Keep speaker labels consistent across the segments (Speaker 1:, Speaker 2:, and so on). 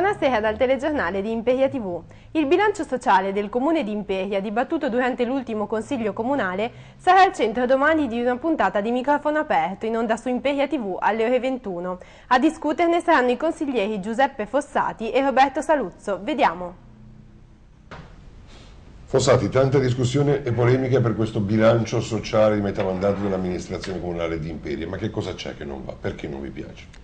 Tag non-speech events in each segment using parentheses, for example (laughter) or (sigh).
Speaker 1: Buonasera dal telegiornale di Imperia TV. Il bilancio sociale del comune di Imperia, dibattuto durante l'ultimo consiglio comunale, sarà al centro domani di una puntata di microfono aperto in onda su Imperia TV alle ore 21. A discuterne saranno i consiglieri Giuseppe Fossati e Roberto Saluzzo. Vediamo.
Speaker 2: Fossati, tanta discussione e polemiche per questo bilancio sociale di metà mandato dell'amministrazione comunale di Imperia, ma che cosa c'è che non va? Perché non vi piace?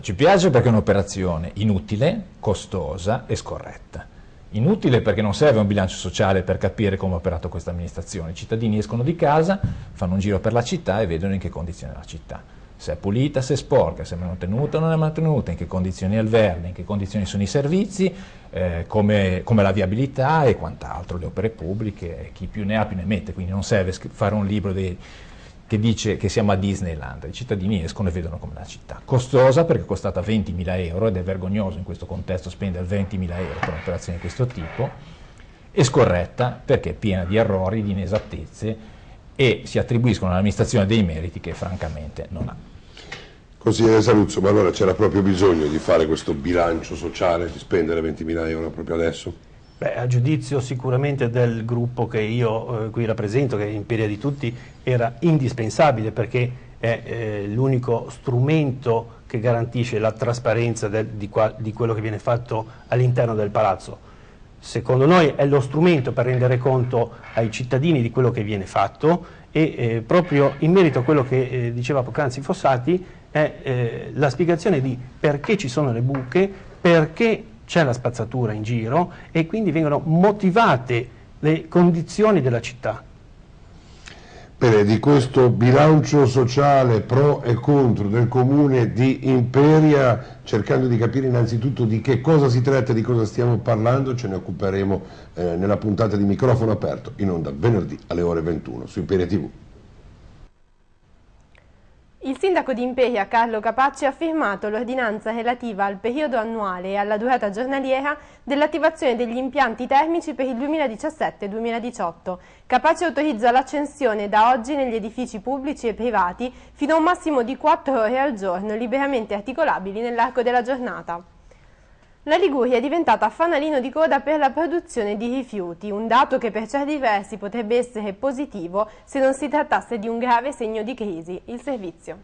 Speaker 3: Ci piace perché è un'operazione inutile, costosa e scorretta. Inutile perché non serve un bilancio sociale per capire come ha operato questa amministrazione. I cittadini escono di casa, fanno un giro per la città e vedono in che condizioni è la città. Se è pulita, se è sporca, se è mantenuta o non è mantenuta, in che condizioni è il verde, in che condizioni sono i servizi, eh, come, come la viabilità e quant'altro, le opere pubbliche, chi più ne ha più ne mette, quindi non serve fare un libro dei, che dice che siamo a Disneyland, i cittadini escono e vedono come la città. Costosa perché è costata 20.000 euro ed è vergognoso in questo contesto spendere 20.000 euro per un'operazione di questo tipo, e scorretta perché è piena di errori, di inesattezze e si attribuiscono all'amministrazione dei meriti che francamente non ha.
Speaker 2: Consigliere Saluzzo, ma allora c'era proprio bisogno di fare questo bilancio sociale, di spendere 20.000 euro proprio adesso?
Speaker 4: Beh, a giudizio sicuramente del gruppo che io eh, qui rappresento, che è Imperia di Tutti, era indispensabile perché è eh, l'unico strumento che garantisce la trasparenza del, di, qua, di quello che viene fatto all'interno del palazzo secondo noi è lo strumento per rendere conto ai cittadini di quello che viene fatto e eh, proprio in merito a quello che eh, diceva poc'anzi Fossati è eh, la spiegazione di perché ci sono le buche, perché c'è la spazzatura in giro e quindi vengono motivate le condizioni della città.
Speaker 2: Bene, di questo bilancio sociale pro e contro del comune di Imperia, cercando di capire innanzitutto di che cosa si tratta, di cosa stiamo parlando, ce ne occuperemo eh, nella puntata di microfono aperto in onda venerdì alle ore 21 su Imperia TV.
Speaker 1: Il sindaco di Imperia Carlo Capacci ha firmato l'ordinanza relativa al periodo annuale e alla durata giornaliera dell'attivazione degli impianti termici per il 2017-2018. Capacci autorizza l'accensione da oggi negli edifici pubblici e privati fino a un massimo di 4 ore al giorno liberamente articolabili nell'arco della giornata. La Liguria è diventata fanalino di coda per la produzione di rifiuti, un dato che per certi versi potrebbe essere positivo se non si trattasse di un grave segno di crisi, il servizio.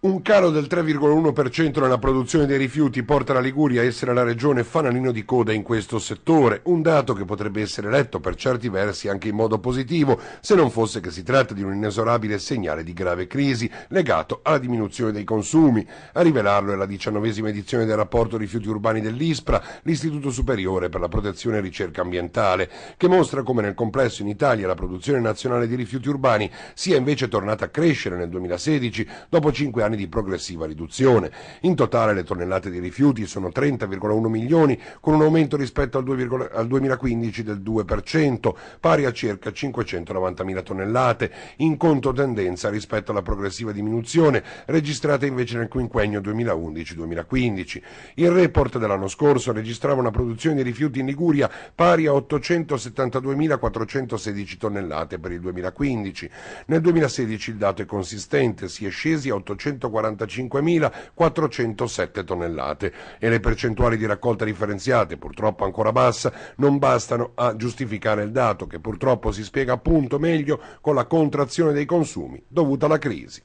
Speaker 2: Un calo del 3,1% nella produzione dei rifiuti porta la Liguria a essere la regione fanalino di coda in questo settore, un dato che potrebbe essere letto per certi versi anche in modo positivo, se non fosse che si tratta di un inesorabile segnale di grave crisi legato alla diminuzione dei consumi. A rivelarlo è la diciannovesima edizione del rapporto rifiuti urbani dell'ISPRA, l'Istituto Superiore per la Protezione e Ricerca Ambientale, che mostra come nel complesso in Italia la produzione nazionale di rifiuti urbani sia invece tornata a crescere nel 2016 dopo 5 anni anni di progressiva riduzione. In totale le tonnellate di rifiuti sono 30,1 milioni, con un aumento rispetto al, 2, al 2015 del 2%, pari a circa 590 mila tonnellate, in controtendenza rispetto alla progressiva diminuzione registrata invece nel quinquennio 2011-2015. Il report dell'anno scorso registrava una produzione di rifiuti in Liguria pari a 872.416 tonnellate per il 2015. Nel 2016 il dato è consistente, si è scesi a 800 345.407 tonnellate e le percentuali di raccolta differenziate, purtroppo ancora bassa, non bastano a giustificare il dato che purtroppo si spiega appunto meglio con la contrazione dei consumi dovuta alla crisi.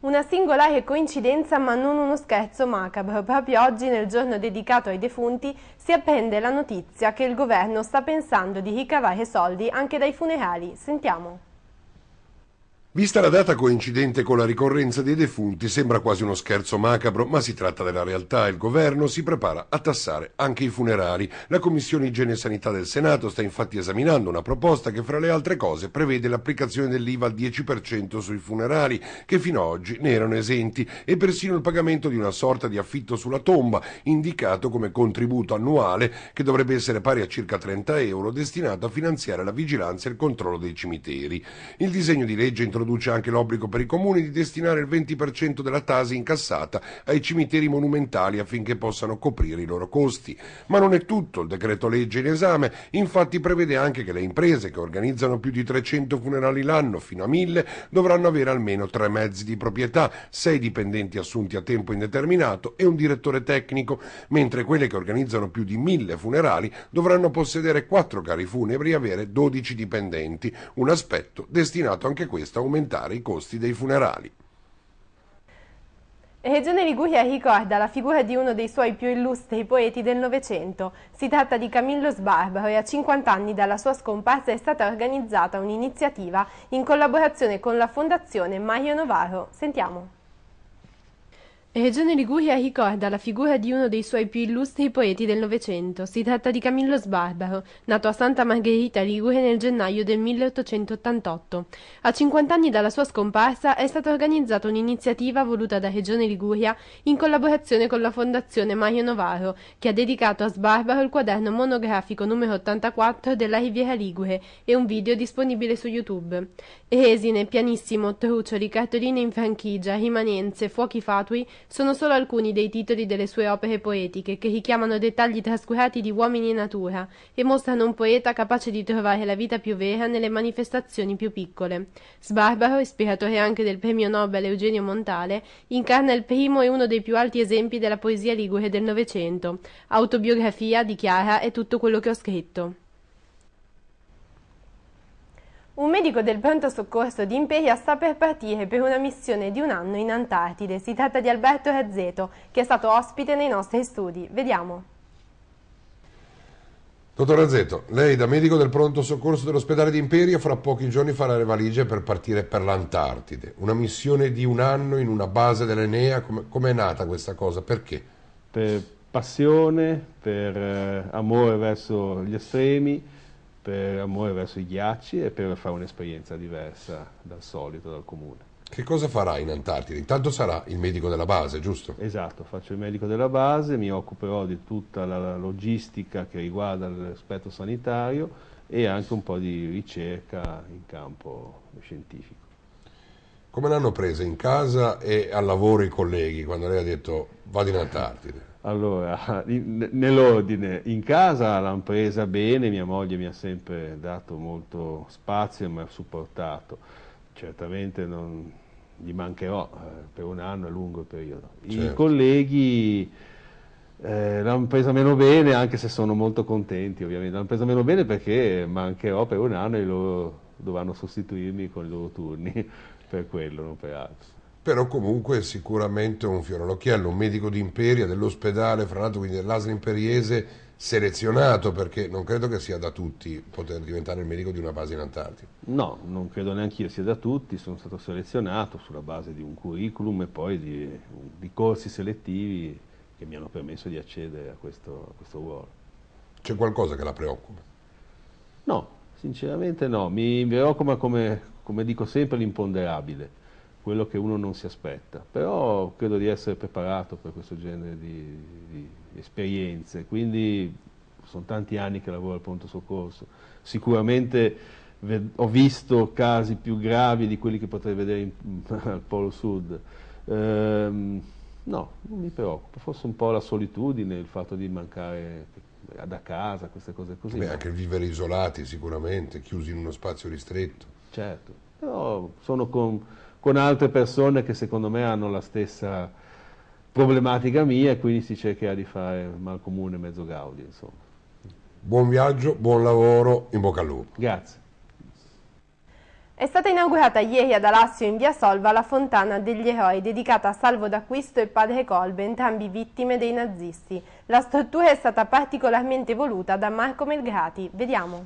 Speaker 1: Una singolare coincidenza ma non uno scherzo macabro. Proprio oggi, nel giorno dedicato ai defunti, si appende la notizia che il governo sta pensando di ricavare soldi anche dai funerali. Sentiamo.
Speaker 2: Vista la data coincidente con la ricorrenza dei defunti, sembra quasi uno scherzo macabro, ma si tratta della realtà. Il governo si prepara a tassare anche i funerari. La Commissione Igiene e Sanità del Senato sta infatti esaminando una proposta che, fra le altre cose, prevede l'applicazione dell'IVA al 10% sui funerari, che fino ad oggi ne erano esenti, e persino il pagamento di una sorta di affitto sulla tomba, indicato come contributo annuale, che dovrebbe essere pari a circa 30 euro, destinato a finanziare la vigilanza e il controllo dei cimiteri. Il disegno di legge introdotto introduce anche l'obbligo per i comuni di destinare il 20% della tasi incassata ai cimiteri monumentali affinché possano coprire i loro costi. Ma non è tutto, il decreto legge in esame infatti prevede anche che le imprese che organizzano più di 300 funerali l'anno fino a 1000 dovranno avere almeno tre mezzi di proprietà, sei dipendenti assunti a tempo indeterminato e un direttore tecnico, mentre quelle che organizzano più di 1000 funerali dovranno possedere quattro cari funebri e avere 12 dipendenti, un aspetto destinato anche questo a aumentare aumentare i costi dei funerali.
Speaker 1: Regione Liguria ricorda la figura di uno dei suoi più illustri poeti del Novecento. Si tratta di Camillo Sbarbaro e a 50 anni dalla sua scomparsa è stata organizzata un'iniziativa in collaborazione con la Fondazione Mario Novaro. Sentiamo regione Liguria ricorda la figura di uno dei suoi più illustri poeti del Novecento. Si tratta di Camillo Sbarbaro, nato a Santa Margherita Ligure nel gennaio del 1888. A 50 anni dalla sua scomparsa è stata organizzata un'iniziativa voluta da Regione Liguria in collaborazione con la Fondazione Mario Novaro, che ha dedicato a Sbarbaro il quaderno monografico numero 84 della Riviera Ligure e un video disponibile su YouTube. Esine, pianissimo, trucioli, cartoline in franchigia, rimanenze, fuochi fatui sono solo alcuni dei titoli delle sue opere poetiche che richiamano dettagli trascurati di uomini e natura e mostrano un poeta capace di trovare la vita più vera nelle manifestazioni più piccole. Sbarbaro, ispiratore anche del premio Nobel Eugenio Montale, incarna il primo e uno dei più alti esempi della poesia ligure del Novecento. Autobiografia, dichiara, è tutto quello che ho scritto. Un medico del pronto soccorso di Imperia sta per partire per una missione di un anno in Antartide. Si tratta di Alberto Razzeto, che è stato ospite nei nostri studi. Vediamo.
Speaker 2: Dottor Razzeto, lei da medico del pronto soccorso dell'ospedale di Imperia fra pochi giorni farà le valigie per partire per l'Antartide. Una missione di un anno in una base dell'Enea, come com è nata questa cosa? Perché? Per passione, per
Speaker 4: eh, amore verso gli estremi, per amore verso i ghiacci e per fare un'esperienza diversa dal solito, dal comune. Che cosa farà in Antartide? Intanto sarà il medico della base, giusto? Esatto, faccio il medico della base, mi occuperò di tutta la logistica che riguarda l'aspetto sanitario e anche un po' di ricerca in campo scientifico.
Speaker 2: Come l'hanno presa in casa e al lavoro i colleghi quando lei ha detto vado in Antartide? Allora, (laughs) nell'ordine,
Speaker 4: in casa l'hanno presa bene, mia moglie mi ha sempre dato molto spazio e mi ha supportato. Certamente non, gli mancherò eh, per un anno, è lungo il periodo. Certo. I colleghi eh, l'hanno presa meno bene, anche se sono molto contenti ovviamente, l'hanno presa meno bene perché mancherò per un anno e loro
Speaker 2: dovranno sostituirmi con i loro turni, (laughs) per quello, non per altro però comunque è sicuramente un fiore all'occhiello, un medico di Imperia, dell'ospedale, fra l'altro quindi dell'Asl imperiese, selezionato perché non credo che sia da tutti poter diventare il medico di una base in Antartide.
Speaker 4: No, non credo neanche io sia da tutti, sono stato selezionato sulla base di un curriculum e poi di, di corsi selettivi che mi hanno permesso di accedere a questo, a questo ruolo.
Speaker 2: C'è qualcosa che la preoccupa?
Speaker 4: No, sinceramente no, mi preoccupa come, come dico sempre l'imponderabile quello che uno non si aspetta, però credo di essere preparato per questo genere di, di, esperienze, quindi sono tanti anni che lavoro al pronto soccorso, sicuramente ho visto casi più gravi di quelli che potrei vedere in, (laughs) al Polo Sud, ehm, no, non mi preoccupo, forse un po' la solitudine, il fatto di mancare
Speaker 2: da casa, queste cose così. Beh, anche vivere isolati sicuramente, chiusi in uno spazio ristretto.
Speaker 4: Certo, però sono con con altre persone che secondo me hanno la stessa problematica mia e quindi si cerca di fare mal comune mezzo gaudio.
Speaker 2: Insomma. Buon viaggio, buon lavoro, in bocca al lupo. Grazie.
Speaker 1: È stata inaugurata ieri ad Alassio in via Solva la fontana degli eroi dedicata a Salvo d'Acquisto e Padre Colbe, entrambi vittime dei nazisti. La struttura è stata particolarmente voluta da Marco Melgrati. Vediamo.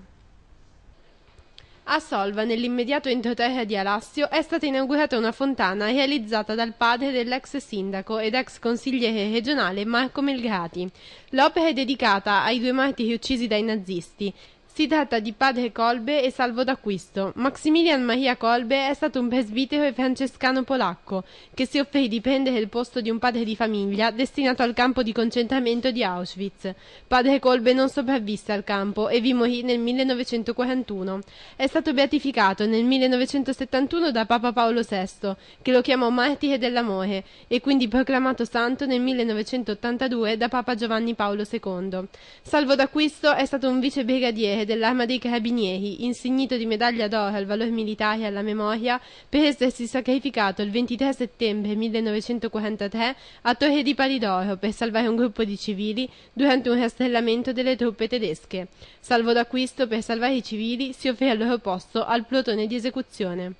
Speaker 1: A Solva, nell'immediato entroterra di Alassio, è stata inaugurata una fontana realizzata dal padre dell'ex sindaco ed ex consigliere regionale Marco Melgrati. L'opera è dedicata ai due martiri uccisi dai nazisti si tratta di padre Kolbe e Salvo d'Acquisto. Maximilian Maria Kolbe è stato un presbitero e francescano polacco che si offrì di prendere il posto di un padre di famiglia destinato al campo di concentramento di Auschwitz. Padre Kolbe non sopravvisse al campo e vi morì nel 1941. È stato beatificato nel 1971 da Papa Paolo VI, che lo chiamò martire dell'amore e quindi proclamato santo nel 1982 da Papa Giovanni Paolo II. Salvo d'Acquisto è stato un vicebrigadiere dell'Arma dei Carabinieri, insignito di medaglia d'oro al valor militare e alla memoria, per essersi sacrificato il 23 settembre 1943 a Torre di Palidoro per salvare un gruppo di civili durante un rastrellamento delle truppe tedesche. Salvo d'acquisto per salvare i civili, si offrì al loro posto al plotone di esecuzione.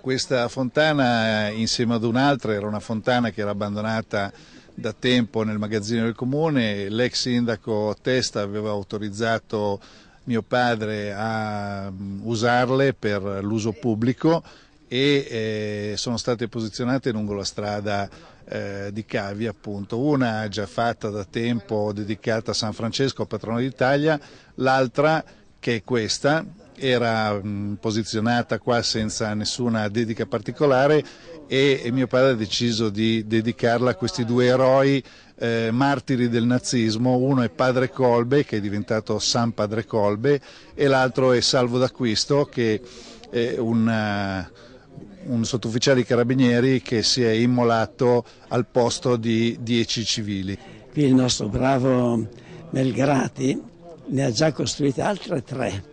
Speaker 4: Questa fontana, insieme ad un'altra, era una fontana che era abbandonata da tempo nel magazzino del comune, l'ex sindaco Testa aveva autorizzato mio padre a mm, usarle per l'uso pubblico e eh, sono state posizionate lungo la strada eh, di Cavi appunto, una già fatta da tempo dedicata a San Francesco, patrono d'Italia, l'altra che è questa, era mh, mm, posizionata qua senza nessuna dedica particolare e, e mio padre ha deciso di dedicarla a questi due eroi eh, martiri del nazismo, uno è Padre Colbe che è diventato San Padre Colbe e l'altro è Salvo d'Acquisto che è una, eh, un sottufficiale di carabinieri che si è immolato
Speaker 5: al posto di dieci civili. Qui il nostro bravo Melgrati ne ha già costruite altre tre,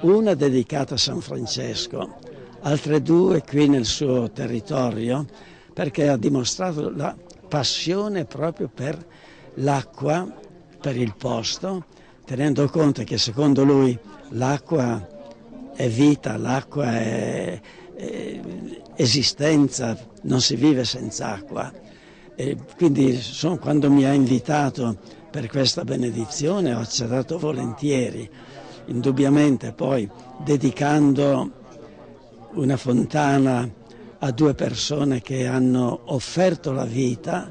Speaker 5: una dedicata a San Francesco, altre due qui nel suo territorio perché ha dimostrato la passione proprio per l'acqua, per il posto, tenendo conto che secondo lui l'acqua è vita, l'acqua è, è esistenza, non si vive senza acqua. E quindi son, quando mi ha invitato per questa benedizione ho accettato volentieri, indubbiamente poi dedicando una fontana a due persone che hanno offerto la vita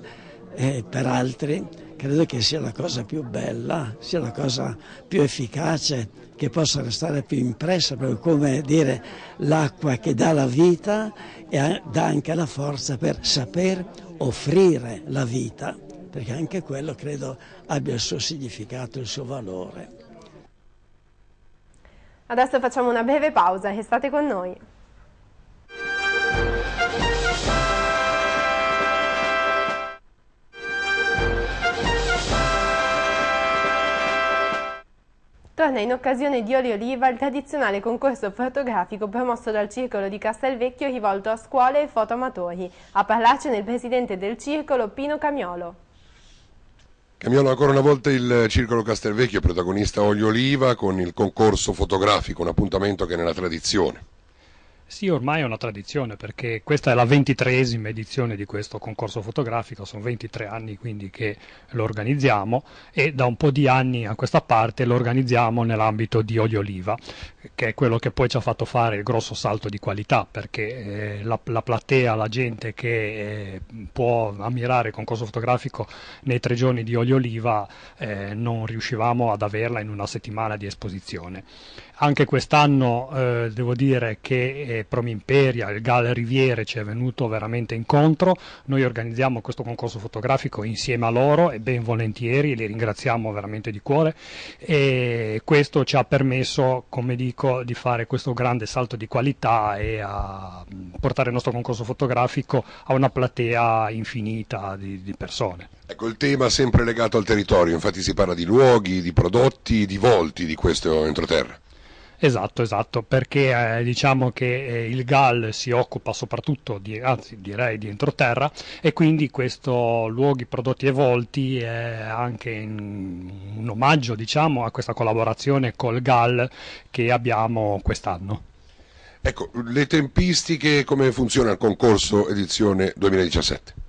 Speaker 5: eh, per altri, credo che sia la cosa più bella, sia la cosa più efficace, che possa restare più impressa, proprio come dire l'acqua che dà la vita e dà anche la forza per saper offrire la vita, perché anche quello credo abbia il suo significato, il suo valore.
Speaker 1: Adesso facciamo una breve pausa restate con noi. torna in occasione di Olio Oliva il tradizionale concorso fotografico promosso dal Circolo di Castelvecchio rivolto a scuole e fotoamatori. A parlarcene il presidente del circolo Pino Camiolo.
Speaker 2: Camiolo ancora una volta il Circolo Castelvecchio, protagonista Olio Oliva con il concorso fotografico, un appuntamento che è nella tradizione.
Speaker 6: Sì, ormai è una tradizione perché questa è la ventitresima edizione di questo concorso fotografico, sono 23 anni quindi che lo organizziamo e da un po' di anni a questa parte lo organizziamo nell'ambito di Olio Oliva, che è quello che poi ci ha fatto fare il grosso salto di qualità perché eh, la, la, platea, la gente che eh, può ammirare il concorso fotografico nei tre giorni di Olio Oliva eh, non riuscivamo ad averla in una settimana di esposizione. Anche quest'anno eh, devo dire che eh, Promi Imperia, il Gal Riviere ci è venuto veramente incontro, noi organizziamo questo concorso fotografico insieme a loro e ben volentieri li ringraziamo veramente di cuore e questo ci ha permesso, come dico, di fare questo grande salto di qualità e a portare il nostro concorso fotografico a una platea infinita di, di persone.
Speaker 2: Ecco, il tema sempre legato al territorio, infatti si parla di luoghi, di prodotti, di volti di questo entroterra.
Speaker 6: Esatto, esatto, perché eh, diciamo che eh, il GAL si occupa soprattutto di, anzi direi di entroterra e quindi questo luoghi, prodotti e volti è anche in, un omaggio diciamo a questa collaborazione col GAL che abbiamo quest'anno.
Speaker 2: Ecco, le tempistiche, come funziona il concorso edizione 2017?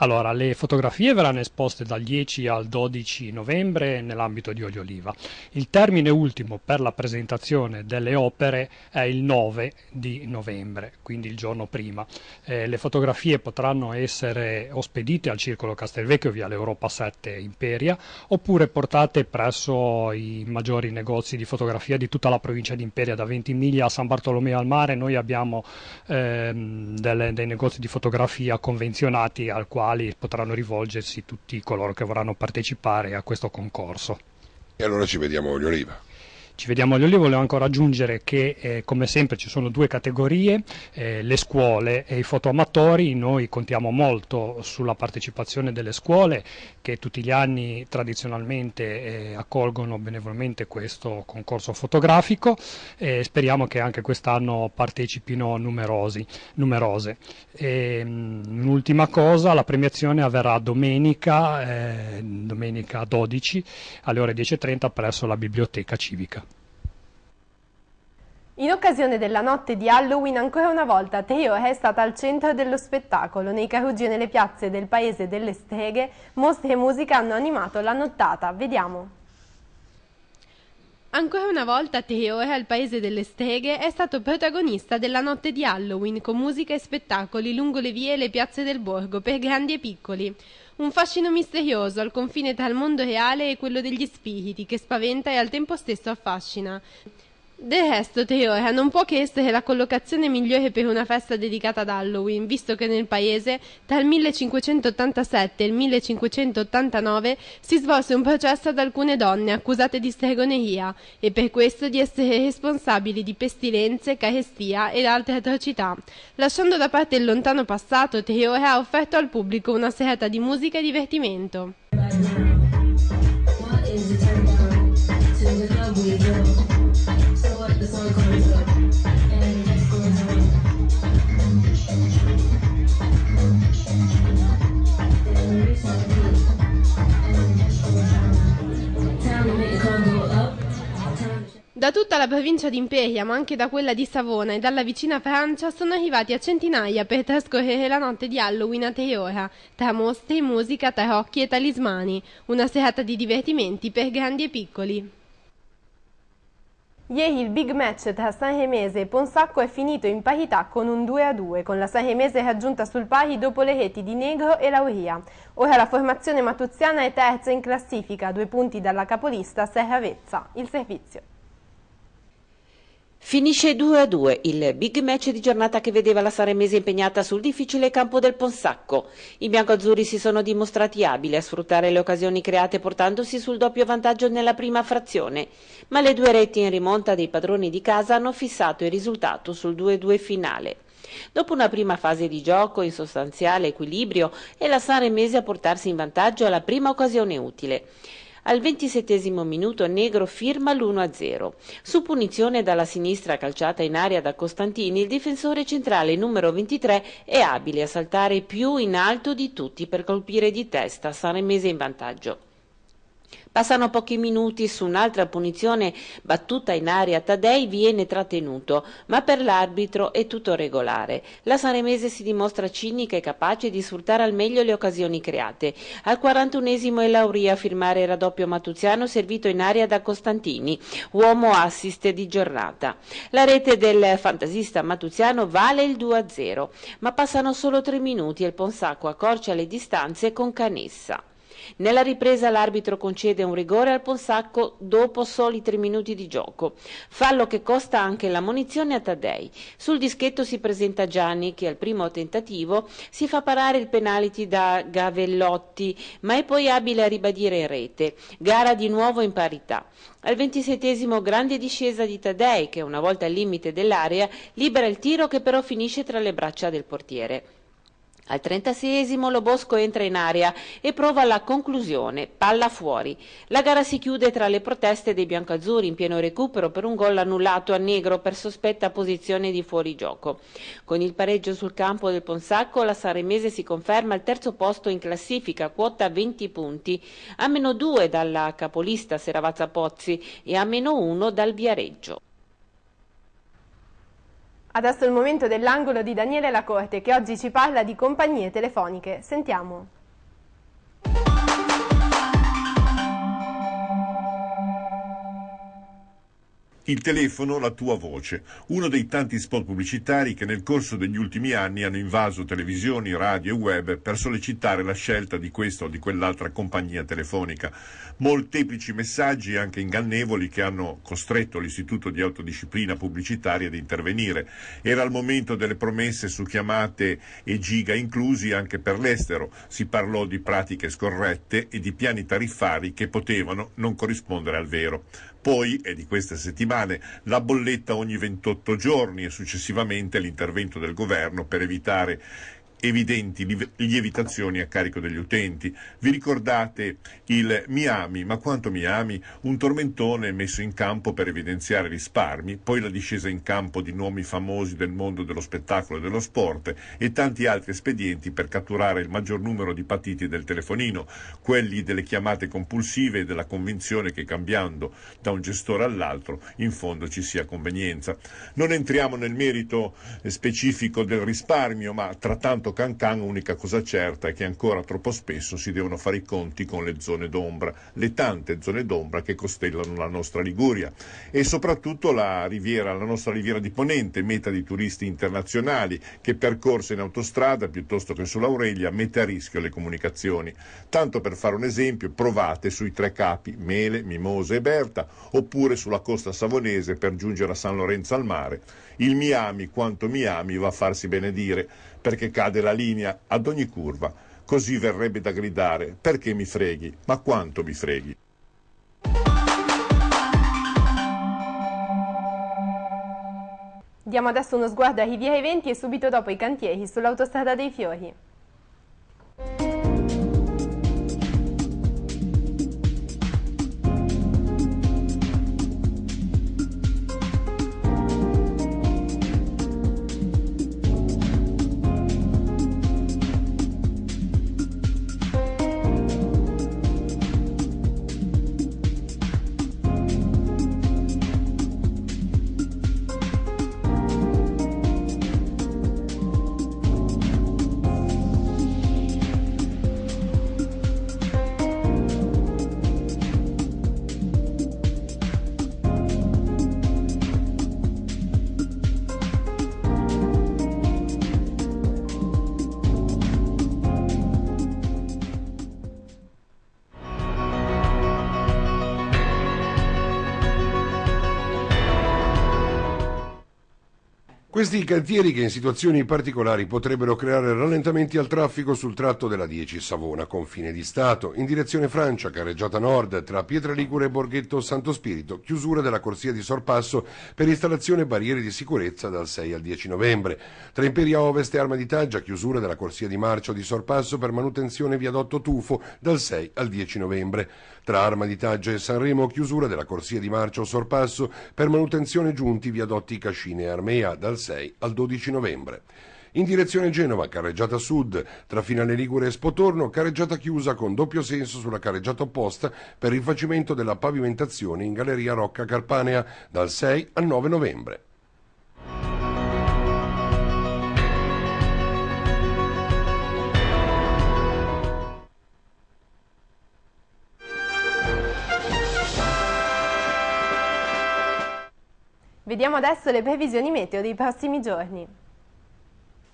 Speaker 6: Allora, le fotografie verranno esposte dal 10 al 12 novembre nell'ambito di Olio Oliva. Il termine ultimo per la presentazione delle opere è il 9 di novembre, quindi il giorno prima. Eh, le fotografie potranno essere ospedite al Circolo Castelvecchio via l'Europa 7 Imperia oppure portate presso i maggiori negozi di fotografia di tutta la provincia di Imperia, da Ventimiglia a San Bartolomeo al Mare. Noi abbiamo ehm, delle, dei negozi di fotografia convenzionati al quale quali potranno rivolgersi tutti coloro che vorranno partecipare a questo concorso.
Speaker 2: E allora ci vediamo a Olio Oliva.
Speaker 6: Ci vediamo agli Olio, volevo ancora aggiungere che eh, come sempre ci sono due categorie, eh, le scuole e i fotoamatori, noi contiamo molto sulla partecipazione delle scuole che tutti gli anni tradizionalmente eh, accolgono benevolmente questo concorso fotografico e speriamo che anche quest'anno partecipino numerosi, numerose. E, ehm, un'ultima cosa, la premiazione avverrà domenica, eh, domenica 12 alle ore 10.30 presso la biblioteca civica.
Speaker 1: In occasione della notte di Halloween, ancora una volta Teo è stata al centro dello spettacolo. Nei carruggi e nelle piazze del paese delle streghe, mostre e musica hanno animato la nottata. Vediamo. Ancora una volta Teo è al paese delle streghe, è stato protagonista della notte di Halloween con musica e spettacoli lungo le vie e le piazze del borgo per grandi e piccoli. Un fascino misterioso al confine tra il mondo reale e quello degli spiriti che spaventa e al tempo stesso affascina. Del resto, Teora, non può che essere la collocazione migliore per una festa dedicata ad Halloween, visto che nel paese, tra il 1587 e il 1589, si svolse un processo ad alcune donne accusate di stregoneria e per questo di essere responsabili di pestilenze, carestia ed altre atrocità. Lasciando da parte il lontano passato, Teora ha offerto al pubblico una serata di musica e divertimento. Da tutta la provincia di Imperia, ma anche da quella di Savona e dalla vicina Francia, sono arrivati a centinaia per trascorrere la notte di Halloween a Teora, tra mostre, musica, tarocchi e talismani. Una serata di divertimenti per grandi e piccoli. Ieri il big match tra Sanremese e Ponsacco è finito in parità con un 2-2, con la Sanremese raggiunta sul pari dopo le reti di Negro e Lauria. Ora la formazione matuziana è terza in classifica, due punti dalla capolista Serravezza. Il servizio.
Speaker 7: Finisce 2-2 a il big match di giornata che vedeva la Saremese impegnata sul difficile campo del Ponsacco. I biancoazzurri si sono dimostrati abili a sfruttare le occasioni create portandosi sul doppio vantaggio nella prima frazione, ma le due reti in rimonta dei padroni di casa hanno fissato il risultato sul 2-2 finale. Dopo una prima fase di gioco in sostanziale equilibrio è la Saremese a portarsi in vantaggio alla prima occasione utile. Al ventisettesimo minuto Negro firma l'1-0. Su punizione dalla sinistra calciata in aria da Costantini, il difensore centrale numero 23 è abile a saltare più in alto di tutti per colpire di testa Sanremese in vantaggio. Passano pochi minuti, su un'altra punizione battuta in aria Taddei viene trattenuto, ma per l'arbitro è tutto regolare. La Sanremese si dimostra cinica e capace di sfruttare al meglio le occasioni create. Al 41esimo è Lauria a firmare il raddoppio Matuziano servito in aria da Costantini, uomo assist di giornata. La rete del fantasista Matuziano vale il 2-0, ma passano solo tre minuti e il Ponsacco accorcia le distanze con Canessa. Nella ripresa l'arbitro concede un rigore al Ponsacco dopo soli tre minuti di gioco. Fallo che costa anche la munizione a Taddei. Sul dischetto si presenta Gianni che al primo tentativo si fa parare il penalty da Gavellotti, ma è poi abile a ribadire in rete. Gara di nuovo in parità. Al ventisettesimo grande discesa di Taddei che una volta al limite dell'area libera il tiro che però finisce tra le braccia del portiere. Al 36esimo Bosco entra in area e prova la conclusione, palla fuori. La gara si chiude tra le proteste dei biancazzurri in pieno recupero per un gol annullato a Negro per sospetta posizione di fuorigioco. Con il pareggio sul campo del Ponsacco la Saremese si conferma al terzo posto in classifica, quota 20 punti, a meno 2 dalla capolista Seravazza Pozzi e a meno 1 dal Viareggio. Adesso
Speaker 1: è il momento dell'angolo di Daniele Lacorte che oggi ci parla di compagnie telefoniche. Sentiamo.
Speaker 3: Il telefono, la tua voce, uno dei tanti spot pubblicitari che nel corso degli ultimi anni hanno invaso televisioni, radio e web per sollecitare la scelta di questa o di quell'altra compagnia telefonica. Molteplici messaggi anche ingannevoli che hanno costretto l'Istituto di Autodisciplina Pubblicitaria ad intervenire. Era il momento delle promesse su chiamate e giga inclusi anche per l'estero. Si parlò di pratiche scorrette e di piani tariffari che potevano non corrispondere al vero. Poi, e di questa settimana, settimane, la bolletta ogni 28 giorni e successivamente l'intervento del governo per evitare evidenti lievitazioni a carico degli utenti. Vi ricordate il Miami, ma quanto Miami? Un tormentone messo in campo per evidenziare risparmi, poi la discesa in campo di nomi famosi del mondo dello spettacolo e dello sport e tanti altri espedienti per catturare il maggior numero di patiti del telefonino, quelli delle chiamate compulsive e della convinzione che cambiando da un gestore all'altro in fondo ci sia convenienza. Non entriamo nel merito eh, specifico del risparmio, ma trattando Roberto Cancan unica cosa certa è che ancora troppo spesso si devono fare i conti con le zone d'ombra, le tante zone d'ombra che costellano la nostra Liguria e soprattutto la, riviera, la nostra riviera di Ponente, meta di turisti internazionali che percorse in autostrada piuttosto che sull'Aurelia mette a rischio le comunicazioni. Tanto per fare un esempio, provate sui tre capi, Mele, Mimosa e Berta, oppure sulla costa savonese per giungere a San Lorenzo al mare. Il Miami, quanto Miami, va a farsi benedire perché cade la linea ad ogni curva. Così verrebbe da gridare, perché mi freghi, ma quanto mi freghi.
Speaker 1: Diamo adesso uno sguardo ai via eventi e subito dopo i cantieri sull'autostrada dei fiori.
Speaker 2: Questi cantieri che in situazioni particolari potrebbero creare rallentamenti al traffico sul tratto della 10 Savona, confine di Stato, in direzione Francia, carreggiata nord, tra Pietra Ligure e Borghetto Santo Spirito, chiusura della corsia di sorpasso per installazione barriere di sicurezza dal 6 al 10 novembre, tra Imperia Ovest e Arma di Taggia, chiusura della corsia di marcio di sorpasso per manutenzione viadotto Tufo dal 6 al 10 novembre, tra Arma di Taggia e Sanremo, chiusura della corsia di marcia o sorpasso per manutenzione giunti viadotti Cascine e Armea dal 6 6 al 12 novembre. In direzione Genova, carreggiata sud, tra Finale Ligure e Spotorno, carreggiata chiusa con doppio senso sulla carreggiata opposta per rifacimento della pavimentazione in Galleria Rocca Carpanea dal 6 al 9 novembre.
Speaker 1: Vediamo adesso le previsioni meteo dei prossimi giorni.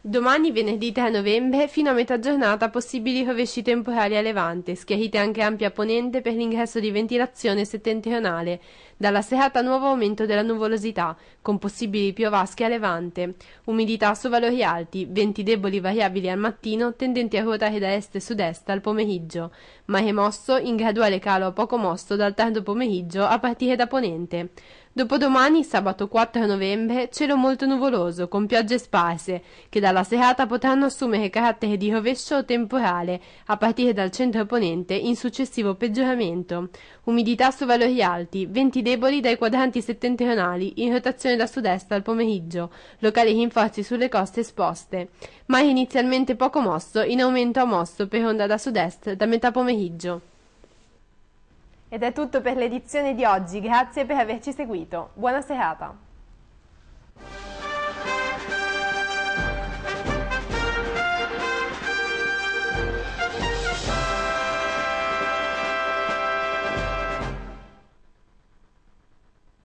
Speaker 1: Domani venerdì 3 novembre fino a metà giornata possibili rovesci temporali a levante, schiarite anche ampie a ponente per l'ingresso di ventilazione settentrionale. Dalla serata nuovo aumento della nuvolosità, con possibili piovasche a levante. Umidità su valori alti, venti deboli variabili al mattino, tendenti a ruotare da est e sud-est al pomeriggio. Mare mosso, in graduale calo a poco mosso dal tardo pomeriggio a partire da ponente. Dopodomani, sabato 4 novembre, cielo molto nuvoloso, con piogge sparse, che dalla serata potranno assumere carattere di rovescio o temporale, a partire dal centro ponente, in successivo peggioramento. Umidità su valori alti, venti deboli dai quadranti settentrionali, in rotazione da sud-est al pomeriggio, locali rinforzi sulle coste esposte. Mare inizialmente poco mosso, in aumento a mosso per onda da sud-est da metà pomeriggio. Ed è tutto per l'edizione di oggi, grazie per averci seguito. Buona serata!